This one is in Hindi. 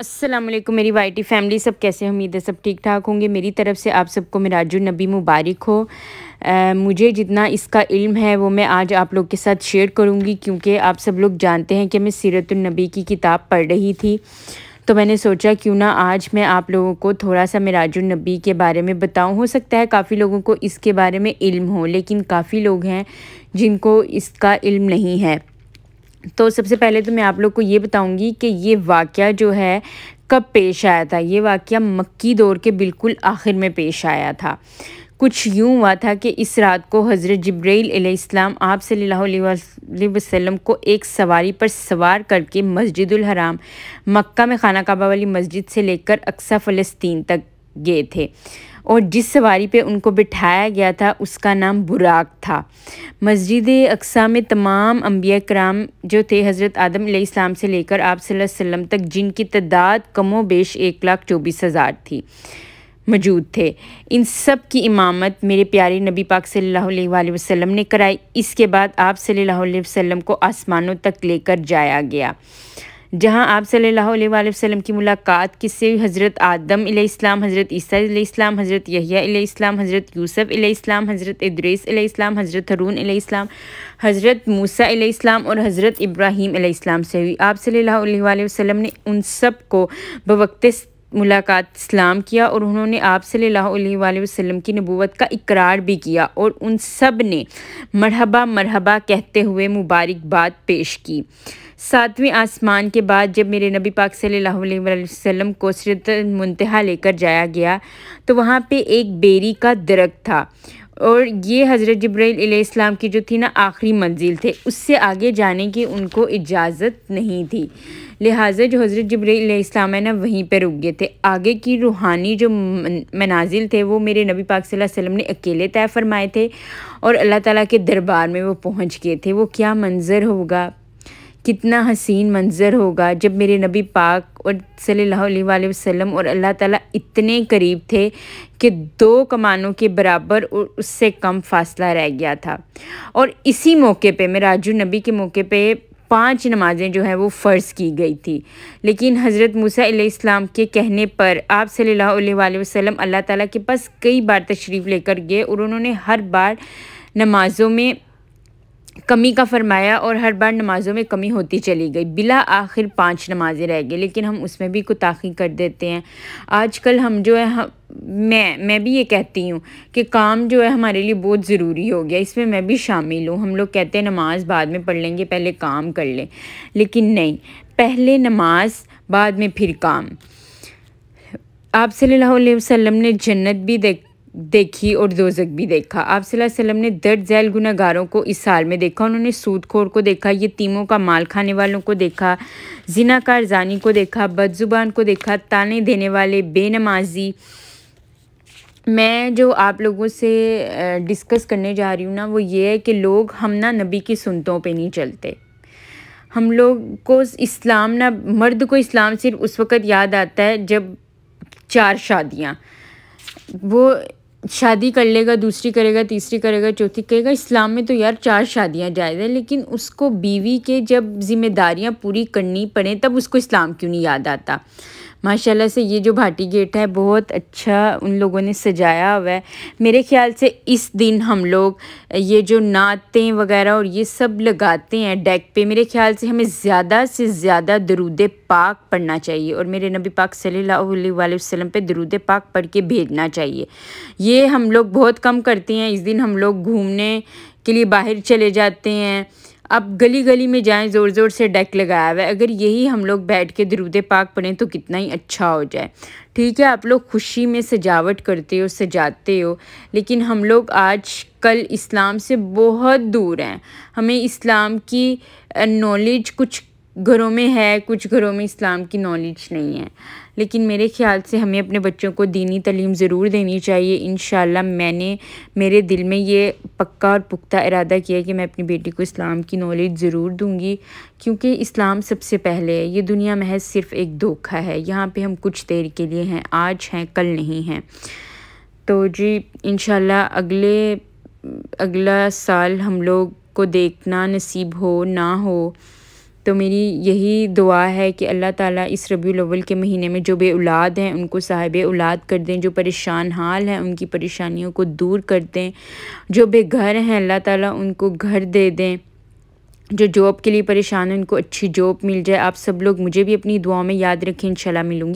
असलम मेरी वाइटी फैमिली सब कैसे उम्मीद है सब ठीक ठाक होंगे मेरी तरफ से आप सबको मिराजुल नबी मुबारक हो आ, मुझे जितना इसका इल्म है वो मैं आज आप लोग के साथ शेयर करूँगी क्योंकि आप सब लोग जानते हैं कि मैं सीरतुलनबी की किताब पढ़ रही थी तो मैंने सोचा क्यों ना आज मैं आप लोगों को थोड़ा सा मिराजुल नबी के बारे में बताऊँ हो सकता है काफ़ी लोगों को इसके बारे में इल्म हो लेकिन काफ़ी लोग हैं जिनको इसका इल्म नहीं है तो सबसे पहले तो मैं आप लोग को ये बताऊंगी कि ये वाक़ जो है कब पेश आया था ये वाक़ मक्की दौर के बिल्कुल आखिर में पेश आया था कुछ यूँ हुआ था कि इस रात को हज़रत जब्रैल इस्लाम आप सल्लल्लाहु वसल्लम को एक सवारी पर सवार करके मस्जिदुल हराम मक्का में खाना काबा वाली मस्जिद से लेकर अक्सा फ़लस्तीन तक गए थे और जिस सवारी पे उनको बिठाया गया था उसका नाम बुराक था मस्जिद अक्सा में तमाम अम्बिया कराम जो थे हज़रत आदम इस्लाम से लेकर आप वसल्लम तक जिनकी तादाद कमो बेश एक लाख चौबीस हज़ार थी मौजूद थे इन सब की इमामत मेरे प्यारे नबी पाक सल्लल्लाहु अलैहि वसल्लम ने कराई इसके बाद आप सल्ला वसम को आसमानों तक लेकर जाया गया जहाँ आप सल्लल्लाहु की मुलाकात किससे हुई हज़रत आदम इस्लाम हज़रत ईसा हज़रत यहिया इस्लाम हज़रत यूसुफ इस्लाम हज़रत इद्रीस इस्लाम हज़रत हरून इस्लाम हज़रत मूसा इस्लाम और हज़रत इब्राहीम इस्लाम से हुई आप सल्लल्लाहु ने उन सब को बवक्त मुलाकात इस्लाम किया और उन्होंने आप सल्लल्लाहु अलैहि वसल्लम की नबूवत का इकरार भी किया और उन सब ने मरहबा मरहबा कहते हुए मुबारकबाद पेश की सातवें आसमान के बाद जब मेरे नबी पाक सल्लल्लाहु अलैहि वसल्लम को सिरत मुंतहा लेकर जाया गया तो वहाँ पे एक बेरी का दरख्त था और ये हज़रत जब्राईल की जो थी ना आखिरी मंजिल थे उससे आगे जाने की उनको इजाज़त नहीं थी लिहाजा जो हज़रत जब्राईल है ना वहीं पर रुक गए थे आगे की रूहानी जो मनाजिल थे वो मेरे नबी पाक सल्लल्लाहु अलैहि वसल्लम ने अकेले तय फरमाए थे और अल्लाह ताला के दरबार में वो पहुंच गए थे वो क्या मंज़र होगा कितना हसीन मंज़र होगा जब मेरे नबी पाक और सल्लल्लाहु वसम और अल्लाह ताला इतने करीब थे कि दो कमानों के बराबर और उससे कम फासला रह गया था और इसी मौके पे राजू नबी के मौके पे पांच नमाज़ें जो हैं वो फ़र्ज़ की गई थी लेकिन हज़रत मूसा इस्लाम के कहने पर आप सल्लल्लाहु वसम अल्लाह ताली के पास कई बार तशरीफ़ लेकर गए और उन्होंने हर बार नमाज़ों में कमी का फरमाया और हर बार नमाज़ों में कमी होती चली गई बिला आखिर पाँच नमाज़ें रह गई लेकिन हम उसमें भी कुताखी कर देते हैं आजकल हम जो है हम मैं मैं भी ये कहती हूँ कि काम जो है हमारे लिए बहुत ज़रूरी हो गया इसमें मैं भी शामिल हूँ हम लोग कहते हैं नमाज बाद में पढ़ लेंगे पहले काम कर लें लेकिन नहीं पहले नमाज बाद में फिर काम आप सल्लल्लाहु अलैहि वसल्लम ने जन्नत भी देख देखी और दोजक भी देखा आप वसल्लम ने दर्द झैल गुनागारों को इस साल में देखा उन्होंने सूदखोर को देखा यतीमों का माल खाने वालों को देखा जिनाकार जानी को देखा बदजुबान को देखा ताने देने वाले बेनमाजी मैं जो आप लोगों से डिस्कस करने जा रही हूँ ना वो ये है कि लोग हम ना नबी की सुनतों पे नहीं चलते हम लोग को इस्लाम ना मर्द को इस्लाम सिर्फ उस वक़्त याद आता है जब चार शादियाँ वो शादी कर लेगा दूसरी करेगा तीसरी करेगा चौथी करेगा इस्लाम में तो यार चार शादियां जायज़ हैं लेकिन उसको बीवी के जब जिम्मेदारियां पूरी करनी पड़े तब उसको इस्लाम क्यों नहीं याद आता माशाल्लाह से ये जो भाटी गेट है बहुत अच्छा उन लोगों ने सजाया हुआ है मेरे ख्याल से इस दिन हम लोग ये जो नातें वगैरह और ये सब लगाते हैं डेक पे मेरे ख्याल से हमें ज़्यादा से ज़्यादा दरूद पाक पढ़ना चाहिए और मेरे नबी पाक सल्ला वसम पे दरूद पाक पढ़ के भेजना चाहिए ये हम लोग बहुत कम करते हैं इस दिन हम लोग घूमने के लिए बाहर चले जाते हैं आप गली गली में जाएं ज़ोर ज़ोर से डेक लगाया हुआ है अगर यही हम लोग बैठ के दरूद पाक पढ़ें तो कितना ही अच्छा हो जाए ठीक है आप लोग खुशी में सजावट करते हो सजाते हो लेकिन हम लोग आज कल इस्लाम से बहुत दूर हैं हमें इस्लाम की नॉलेज कुछ घरों में है कुछ घरों में इस्लाम की नॉलेज नहीं है लेकिन मेरे ख्याल से हमें अपने बच्चों को दीनी तलीम ज़रूर देनी चाहिए इन मैंने मेरे दिल में ये पक्का और पुख्ता इरादा किया कि मैं अपनी बेटी को इस्लाम की नॉलेज ज़रूर दूंगी क्योंकि इस्लाम सबसे पहले है ये दुनिया महज सिर्फ़ एक धोखा है यहाँ पे हम कुछ देर के लिए हैं आज हैं कल नहीं हैं तो जी इन अगले अगला साल हम लोग को देखना नसीब हो ना हो तो मेरी यही दुआ है कि अल्लाह ताला इस रबी के महीने में जो बे औलाद हैं उनको साहिब औलाद कर दें जो परेशान हाल हैं उनकी परेशानियों को दूर कर दें जो बेघर हैं अल्लाह ताला उनको घर दे दें जो जॉब के लिए परेशान हैं उनको अच्छी जॉब मिल जाए आप सब लोग मुझे भी अपनी दुआओं में याद रखें इंशाल्लाह मिलूंगी